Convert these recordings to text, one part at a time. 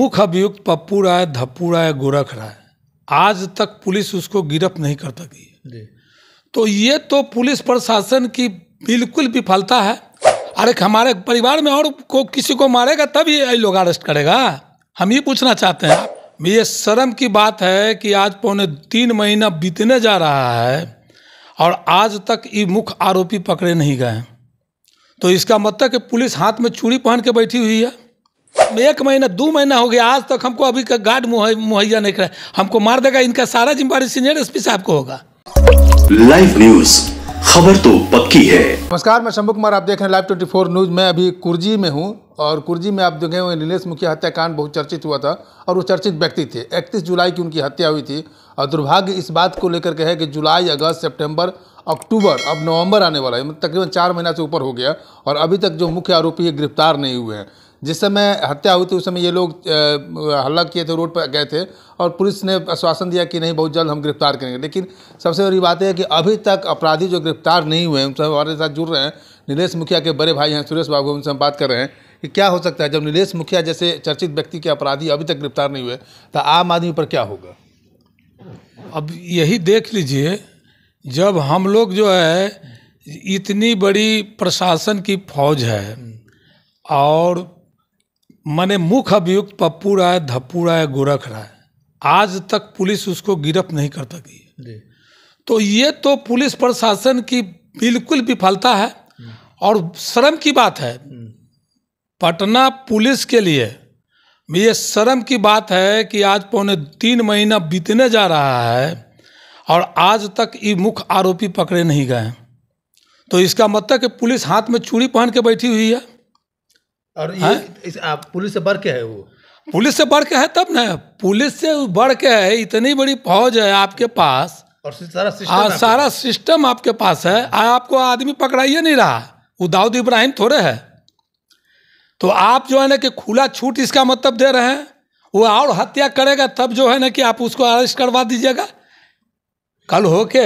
मुख अभियुक्त पप्पू राय धप्पू राय गोरख राय आज तक पुलिस उसको गिरफ्त नहीं कर सकी तो ये तो पुलिस प्रशासन की बिल्कुल विफलता है अरे हमारे परिवार में और को किसी को मारेगा तभी ये लोग अरेस्ट करेगा हम ये पूछना चाहते हैं ये शर्म की बात है कि आज पौने तीन महीना बीतने जा रहा है और आज तक ये मुख्य आरोपी पकड़े नहीं गए तो इसका मतलब कि पुलिस हाथ में चूड़ी पहन के बैठी हुई है एक महीना दो महीना हो गया आज तक हमको अभी का गार्ड मुहैया नहीं कराए हमको मार देगा इनका सारा जिम्मेवारी सीनियर एसपी साहब को होगा लाइव न्यूज खबर तो पक्की है नमस्कार मैं शंभु कुमार आप देख रहे हैं लाइव 24 न्यूज मैं अभी कुर्जी में हूँ और कुर्जी में आप देखे हुए नीलेश मुखिया हत्याकांड बहुत चर्चित हुआ था और वो चर्चित व्यक्ति थे 31 जुलाई की उनकी हत्या हुई थी और दुर्भाग्य इस बात को लेकर के है कि जुलाई अगस्त सितंबर अक्टूबर अब नवंबर आने वाला है मतलब तकरीबन चार महीना से ऊपर हो गया और अभी तक जो मुख्य आरोपी है गिरफ्तार नहीं हुए हैं जिस समय हत्या हुई थी उस समय ये लोग हल्ला किए थे रोड पर गए थे और पुलिस ने आश्वासन दिया कि नहीं बहुत जल्द हम गिरफ्तार करेंगे लेकिन सबसे बड़ी बात है कि अभी तक अपराधी जो गिरफ्तार नहीं हुए हैं उनसे हमारे साथ जुड़ रहे हैं नीलेश मुखिया के बड़े भाई हैं सुरेश बाबू उनसे हम बात कर रहे हैं कि क्या हो सकता है जब नीलेश मुखिया जैसे चर्चित व्यक्ति के अपराधी अभी तक गिरफ्तार नहीं हुए तो आम आदमी पर क्या होगा अब यही देख लीजिए जब हम लोग जो है इतनी बड़ी प्रशासन की फौज है और मैंने मुख अभियुक्त पप्पू राय धप्पू राय गोरख राय आज तक पुलिस उसको गिरफ्त नहीं कर सकी तो ये तो पुलिस प्रशासन की बिल्कुल विफलता है और शर्म की बात है हम्म। पटना पुलिस के लिए ये शर्म की बात है कि आज पौने तीन महीना बीतने जा रहा है और आज तक ये मुख्य आरोपी पकड़े नहीं गए तो इसका मतलब कि पुलिस हाथ में चूड़ी पहन के बैठी हुई है और ये हाँ? इस, आप पुलिस से बढ़ के है वो पुलिस से बढ़ के है तब ना पुलिस से बढ़ के है इतनी बड़ी फौज है आपके पास और सारा सिस्टम हाँ, आ, सारा सिस्टम आपके पास है आ, आपको आदमी पकड़ाइए नहीं रहा वो दाऊद इब्राहिम थोड़े है तो आप जो है ना कि खुला छूट इसका मतलब दे रहे हैं वो और हत्या करेगा तब जो है ना कि आप उसको अरेस्ट करवा दीजिएगा कल होके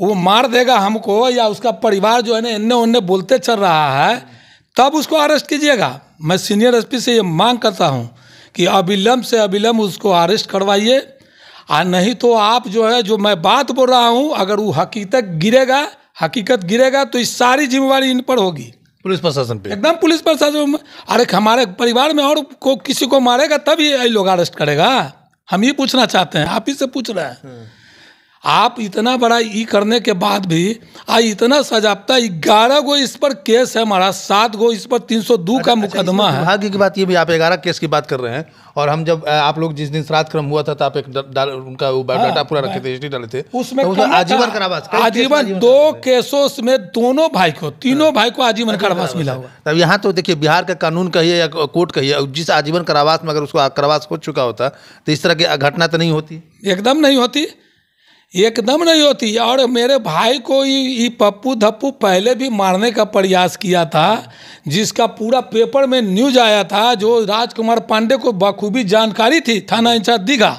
वो मार देगा हमको या उसका परिवार जो है ना इन्ने उन्ने बोलते चल रहा है तब तो उसको अरेस्ट कीजिएगा मैं सीनियर एसपी से ये मांग करता हूँ कि अविलम्ब से अविलम्ब उसको अरेस्ट करवाइए और नहीं तो आप जो है जो मैं बात बोल रहा हूँ अगर वो हकीकत गिरेगा हकीकत गिरेगा तो इस सारी जिम्मेवारी इन पर होगी पुलिस प्रशासन पे एकदम पुलिस प्रशासन में अरे हमारे परिवार में और को किसी को मारेगा तभी ये लोग अरेस्ट करेगा हम ये पूछना चाहते हैं आप ही से पूछ रहे हैं हम्म। आप इतना बड़ा ई करने के बाद भी आ इतना सजाप्ता ग्यारह गो इस पर केस है महाराज सात गो इस पर तीन सौ दो अच्छा, का अच्छा, मुकदमा है भाग्य की बात ये भी आप ग्यारह केस की बात कर रहे हैं और हम जब आप लोग जिस दिन श्राद्ध क्रम हुआ था तो आप एक उनका हाँ, डाटा पूरा रखे थे हिस्ट्री डाले थे तो उसमें तो आजीवन कारावास आजीवन दो केसों में दोनों भाई को तीनों हाँ। भाई को आजीवन कारावास मिला हुआ हाँ। तब यहाँ तो देखिए बिहार का कानून कहिए या कोर्ट कहिए जिस आजीवन कारावास में अगर उसको कारावास हो चुका होता तो इस तरह की घटना तो नहीं होती एकदम नहीं होती एकदम नहीं होती और मेरे भाई को ये पप्पू धप्पू पहले भी मारने का प्रयास किया था जिसका पूरा पेपर में न्यूज आया था जो राजकुमार पांडे को बखूबी जानकारी थी थाना इंचार्ज दीघा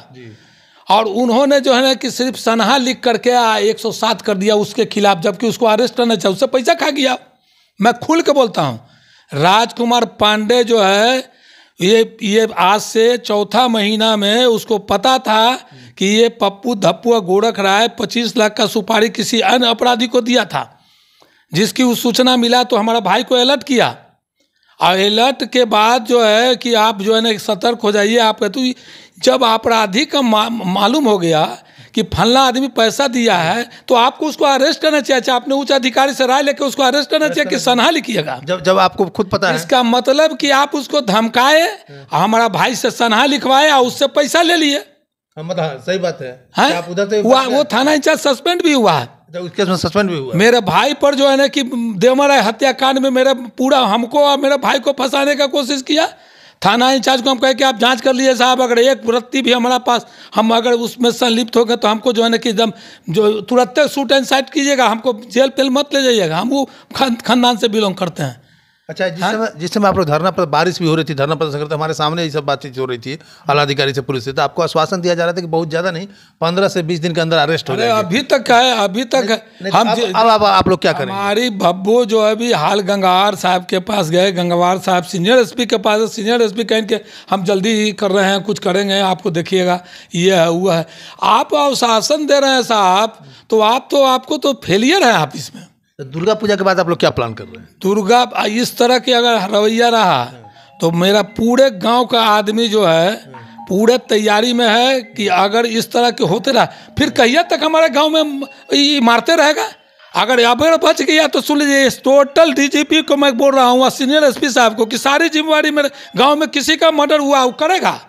और उन्होंने जो है ना कि सिर्फ सनहा लिख करके एक सौ सात कर दिया उसके खिलाफ जबकि उसको अरेस्ट करना चाहिए उससे पैसा खा गया मैं खुल के बोलता हूँ राजकुमार पांडे जो है ये ये आज से चौथा महीना में उसको पता था कि ये पप्पू धप्पू गोरख राय पच्चीस लाख का सुपारी किसी अन्य अपराधी को दिया था जिसकी उस सूचना मिला तो हमारा भाई को अलर्ट किया और अलर्ट के बाद जो है कि आप जो है ना सतर्क हो जाइए आप कहते जब आपराधी का मा, मालूम हो गया कि फलना आदमी पैसा दिया है तो आपको उसको अरेस्ट करना चाहिए अच्छा, आपने उच्च अधिकारी से राय लेकर उसको अरेस्ट करना चाहिए कि सन्हा लिखिएगा जब जब आपको खुद पता है इसका मतलब कि आप उसको धमकाए हाँ। हमारा भाई से सन्हा लिखवाए और उससे पैसा ले लिए हाँ, मतलब हाँ, सही बात है, आप उधर से वो थाना इंचार्ज सस्पेंड भी हुआ है अच्छा, उसके में सस्पेंड भी हुआ मेरे भाई पर जो है ना कि देवमराय हत्याकांड में मेरा पूरा हमको और मेरे भाई को फंसाने का कोशिश किया थाना इंचार्ज को हम कहे कि आप जांच कर लीजिए साहब अगर एक वृत्ति भी हमारा पास हम अगर उसमें संलिप्त हो गए तो हमको जो है ना कि एकदम जो तुरंत शूट एंड साइट कीजिएगा हमको जेल पेल मत ले जाइएगा हम वो खानदान से बिलोंग करते हैं अच्छा जिस हाँ? समय जिस समय आप लोग धरना पर बारिश भी हो रही थी धरना प्रदर्शन करते तो हमारे सामने ये सब बातचीत हो रही थी आला अधिकारी से पुलिस से तो आपको आश्वासन दिया जा रहा था कि बहुत ज़्यादा नहीं पंद्रह से बीस दिन के अंदर अरेस्ट हो जाएगा अभी तक है अभी तक है हम अब आप, आप लोग क्या करें हमारी बब्बू जो अभी हाल गंगावार साहब के पास गए गंगावार साहब सीनियर एस के पास सीनियर एस पी के हम जल्दी कर रहे हैं कुछ करेंगे आपको देखिएगा ये है वो है आप आश्वासन दे रहे हैं साहब तो आप तो आपको तो फेलियर है आप इसमें तो दुर्गा पूजा के बाद आप लोग क्या प्लान कर रहे हैं दुर्गा इस तरह के अगर रवैया रहा तो मेरा पूरे गांव का आदमी जो है पूरे तैयारी में है कि अगर इस तरह के होते रहा फिर कहिया तक हमारे गांव में मारते रहेगा अगर अगर बच गया तो सुन लीजिए टोटल डीजीपी को मैं बोल रहा हूँ सीनियर एसपी साहब को कि सारी जिम्मेवारी मेरे गांव में किसी का मर्डर हुआ वो करेगा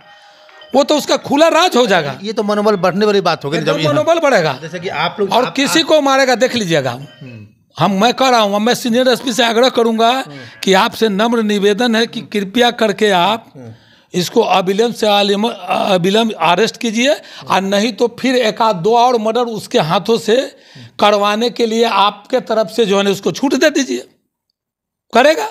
वो तो उसका खुला राज हो जाएगा ये तो मनोबल बढ़ने वाली बात होगी तो मनोबल बढ़ेगा जैसे कि आप लोग और किसी को मारेगा देख लीजिएगा हम्म। हम मैं कह रहा हूँ मैं सीनियर एसपी से आग्रह करूँगा हम्म। कि आपसे नम्र निवेदन है कि हम्म। कृपया करके आप हम्म। इसको अविलंब से अविलंब अरेस्ट कीजिए और नहीं तो फिर एक आध दो और मर्डर उसके हाथों से करवाने के लिए आपके तरफ से जो है उसको छूट दे दीजिए करेगा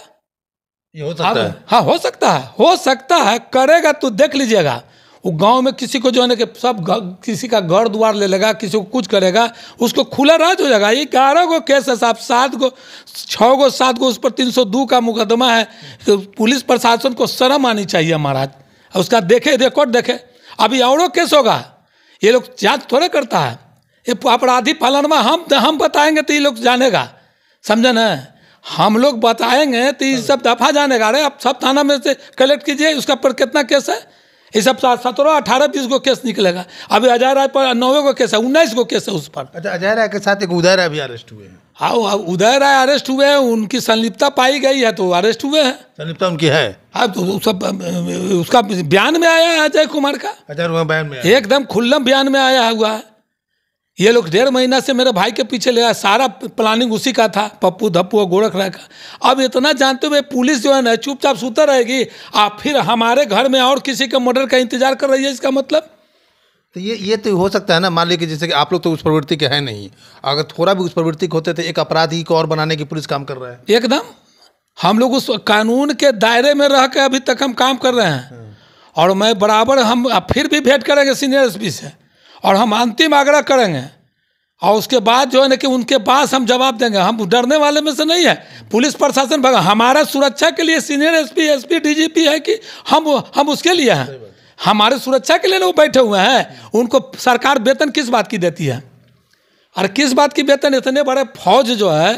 ये हो सकता है हाँ हो सकता है हो सकता है करेगा तो देख लीजिएगा वो गांव में किसी को जो है ना कि सब किसी का घर द्वार ले लेगा किसी को कुछ करेगा उसको खुला राज हो जाएगा ये ग्यारह गो केस है साहब सात गो छः गो सात गो उस पर तीन सौ दो का मुकदमा है तो पुलिस प्रशासन को शर्म आनी चाहिए महाराज उसका देखे रिकॉर्ड देखे अभी औरों केस होगा ये लोग जाँच थोड़े करता है ये अपराधी में हम हम बताएंगे तो ये लोग जानेगा समझे न हम लोग बताएंगे तो ये सब दफा जानेगा अरे आप सब थाना में से कलेक्ट कीजिए उसका पर कितना केस है इस सब सत्रह अठारह बीस को केस निकलेगा अभी अजय राय पर नौवे को केस है उन्नीस को केस है उस पर अच्छा अजय राय के साथ एक उदय राय भी अरेस्ट हुए हैं हाँ, हाँ उदय राय अरेस्ट हुए हैं उनकी संलिप्तता पाई गई है तो अरेस्ट हुए हैं संलिप्तता उनकी है अब हाँ, तो सब उसका बयान में आया है अजय कुमार का अजय अच्छा, कुमार बयान में एकदम खुल्लम बयान में आया हुआ है ये लोग डेढ़ महीना से मेरे भाई के पीछे आया सारा प्लानिंग उसी का था पप्पू धप्पू और गोरख राय का अब इतना जानते हुए पुलिस जो है ना चुपचाप सूता रहेगी आप फिर हमारे घर में और किसी के मर्डर का इंतजार कर रही है इसका मतलब तो ये ये तो हो सकता है ना मान लीजिए जैसे कि आप लोग तो उस प्रवृत्ति के हैं नहीं अगर थोड़ा भी उस प्रवृत्ति के होते तो एक अपराधी को और बनाने की पुलिस काम कर रहा है एकदम हम लोग उस कानून के दायरे में रह के अभी तक हम काम कर रहे हैं हाँ। और मैं बराबर हम फिर भी भेंट करेंगे सीनियर एस से और हम अंतिम आग्रह करेंगे और उसके बाद जो है ना कि उनके पास हम जवाब देंगे हम डरने वाले में से नहीं है पुलिस प्रशासन भगा हमारा सुरक्षा के लिए सीनियर एसपी एसपी डीजीपी है कि हम हम उसके लिए हैं हमारे सुरक्षा के लिए वो बैठे हुए हैं उनको सरकार वेतन किस बात की देती है और किस बात की वेतन इतने बड़े फौज जो है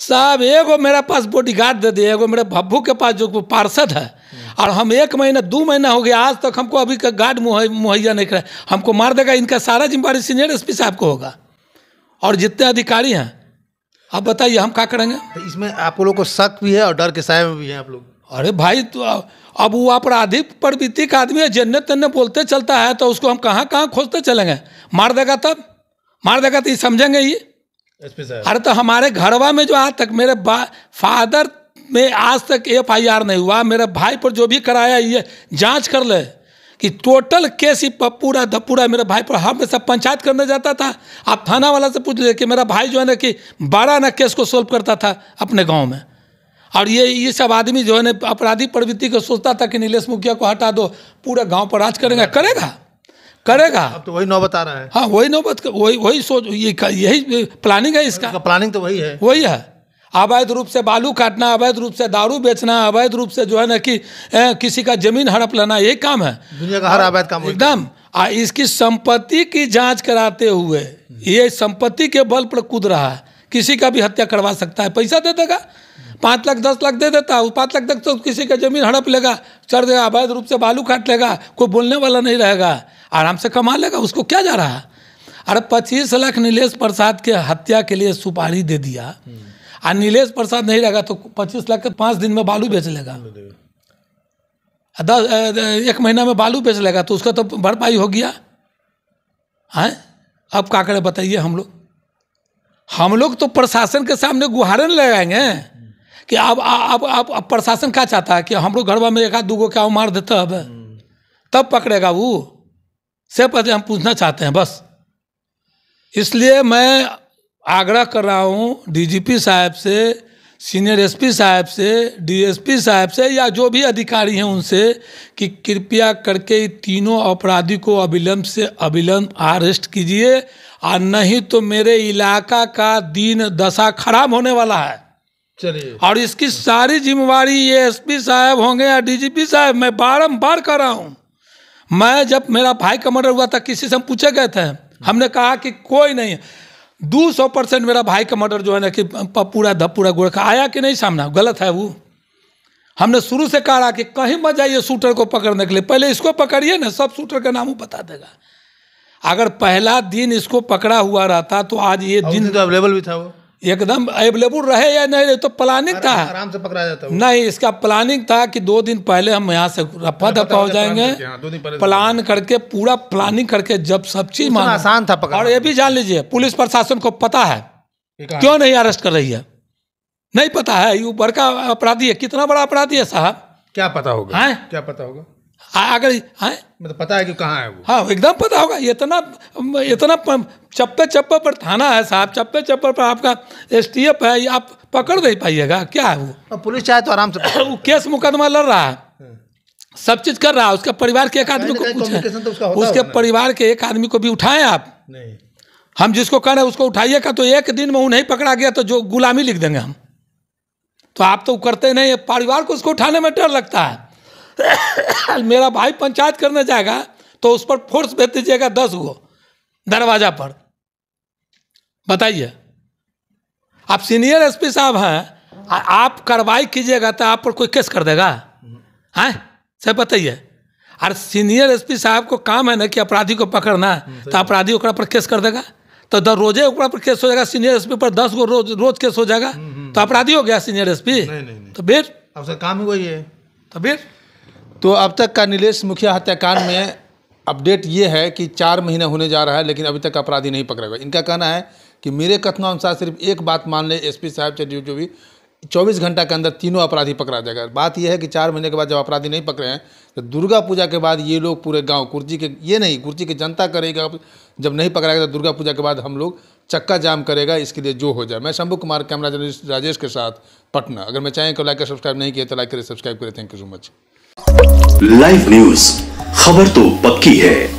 साहब एगो मेरा पास बॉडी गार्ड दे दिए एगो मेरे भब्बू के पास जो पार्षद है और हम एक महीना दो महीना हो गया आज तक हमको अभी का गार्ड मुहैया नहीं करा हमको मार देगा इनका सारा जिम्मेवारी सीनियर एस साहब को होगा और जितने अधिकारी हैं आप बताइए हम क्या करेंगे तो इसमें आप लोग को शक भी है और डर के साय में भी है आप लोग अरे भाई तो अब वो अपराधी प्रवृत्ति का आदमी है जन्ने तन्ने बोलते चलता है तो उसको हम कहाँ कहाँ खोजते चलेंगे मार देगा तब मार देगा तो ये समझेंगे ये अरे तो हमारे घरवा में जो आज तक मेरे फादर में आज तक एफ आई आर नहीं हुआ मेरे भाई पर जो भी कराया ये जांच कर ले कि टोटल केस ही पूरा धपूरा मेरे भाई पर हम सब पंचायत करने जाता था आप थाना वाला से पूछ ले कि मेरा भाई जो है ना कि बारह ना केस को सोल्व करता था अपने गांव में और ये ये सब आदमी जो है ना अपराधी प्रवृत्ति को सोचता था कि नीलेश मुखिया को हटा दो पूरा गाँव पर राज करेगा करेगा करेगा अब तो वही नौबत आ रहा है हाँ वही नौबत वही वही सोच ये यही प्लानिंग है इसका प्लानिंग तो वही है वही है अवैध रूप से बालू काटना अवैध रूप से दारू बेचना अवैध रूप से जो है ना कि ए, किसी का जमीन हड़प लेना यही काम है दुनिया का हर अवैध काम एकदम इसकी संपत्ति की जांच कराते हुए ये संपत्ति के बल पर कूद रहा है किसी का भी हत्या करवा सकता है पैसा दे देगा पाँच लाख दस लाख दे देता है पाँच लाख तक तो किसी का जमीन हड़प लेगा चढ़ देगा अवैध रूप से बालू काट लेगा कोई बोलने वाला नहीं रहेगा आराम से कमा लेगा उसको क्या जा रहा है अरे पच्चीस लाख नीलेष प्रसाद के हत्या के लिए सुपारी दे दिया और नीलेष प्रसाद नहीं रहेगा तो पच्चीस लाख के पाँच दिन में बालू बेच लेगा दस एक महीना में बालू बेच लेगा तो उसका तो भरपाई हो गया हैं अब क्या करें बताइए हम लोग हम लोग तो प्रशासन के सामने गुहारन लगाएंगे कि अब अब अब अब प्रशासन क्या चाहता है कि हम लोग घरवा में एक आध दू गो क्या मार देता अब तब पकड़ेगा वो से पहले हम पूछना चाहते हैं बस इसलिए मैं आग्रह कर रहा हूँ डीजीपी साहब से सीनियर एसपी साहब से डीएसपी साहब से या जो भी अधिकारी हैं उनसे कि कृपया करके तीनों अपराधी को अविलंब से अविलंब अरेस्ट कीजिए और नहीं तो मेरे इलाका का दिन दशा खराब होने वाला है चलिए और इसकी सारी जिम्मेवारी ये एसपी साहब होंगे या डीजीपी साहब मैं बारम्बार कर रहा हूँ मैं जब मेरा भाई का मर्डर हुआ था किसी से हम पूछे गए थे हमने कहा कि कोई नहीं दो सौ परसेंट मेरा भाई का मर्डर जो है ना कि पूरा पूरा गोरखा आया कि नहीं सामना गलत है वो हमने शुरू से कहा कि कहीं मत जाइए शूटर को पकड़ने के लिए पहले इसको पकड़िए ना सब शूटर का नाम बता देगा अगर पहला दिन इसको पकड़ा हुआ रहता तो आज ये दिन अवेलेबल तो भी था वो एकदम अवेलेबल रहे या नहीं तो प्लानिंग था आराम से पकड़ा जाता नहीं इसका प्लानिंग था कि दो दिन पहले हम यहाँ से रफा दफा हो जाएंगे प्लान हाँ, करके पूरा प्लानिंग करके जब सब चीज आसान था पकड़ा और ये भी जान लीजिए पुलिस प्रशासन को पता है क्यों नहीं अरेस्ट कर रही है नहीं पता है यू बड़का अपराधी है कितना बड़ा अपराधी है साहब क्या पता होगा क्या पता होगा अगर मतलब पता है कि कहाँ है वो हाँ एकदम पता होगा इतना इतना चप्पे चप्पे पर थाना है साहब चप्पे चप्पे पर आपका एस टी एफ है आप पकड़ नहीं पाइएगा क्या है वो पुलिस चाहे तो आराम से वो केस मुकदमा लड़ रहा है हाँ। सब चीज कर रहा है उसके परिवार के एक आदमी को कुछ तो उसके परिवार के एक आदमी को भी उठाए आप नहीं हम जिसको हैं उसको उठाइएगा तो एक दिन में वो नहीं पकड़ा गया तो जो गुलामी लिख देंगे हम तो आप तो करते नहीं परिवार को उसको उठाने में डर लगता है मेरा भाई पंचायत करने जाएगा तो उस पर फोर्स भेज दीजिएगा दस गो दरवाजा पर बताइए आप सीनियर एसपी साहब हैं आप कार्रवाई कीजिएगा तो आप पर कोई केस कर देगा हैं सब बताइए और सीनियर एसपी साहब को काम है ना कि अपराधी को पकड़ना तो अपराधी ओकरा पर केस कर देगा तो दर रोजे ओकरा पर केस हो जाएगा सीनियर एसपी पर दस गो रोज रोज केस हो जाएगा हम्म, हम्म। तो अपराधी हो गया सीनियर एसपी तो फिर काम ही वही है तो फिर तो अब तक का नीलेश मुखिया हत्याकांड में अपडेट ये है कि चार महीना होने जा रहा है लेकिन अभी तक अपराधी नहीं पकड़ा गया इनका कहना है कि मेरे कथनानुसार सिर्फ एक बात मान ले एसपी साहब चाहे जो भी चौबीस घंटा के अंदर तीनों अपराधी पकड़ा जाएगा बात यह है कि चार महीने के बाद जब अपराधी नहीं पकड़े हैं तो दुर्गा पूजा के बाद ये लोग पूरे गांव कुर्जी के ये नहीं कुर्जी की जनता करेगा जब नहीं पकड़ाएगा तो दुर्गा पूजा के बाद हम लोग चक्का जाम करेगा इसके लिए जो हो जाए मैं शंभू कुमार कैमरा जर्नलिस्ट राजेश के साथ पटना अगर मैं चाहें तो लाइक सब्सक्राइब नहीं किया तो लाइक करें सब्सक्राइब करें thank you so much live news खबर तो पक्की है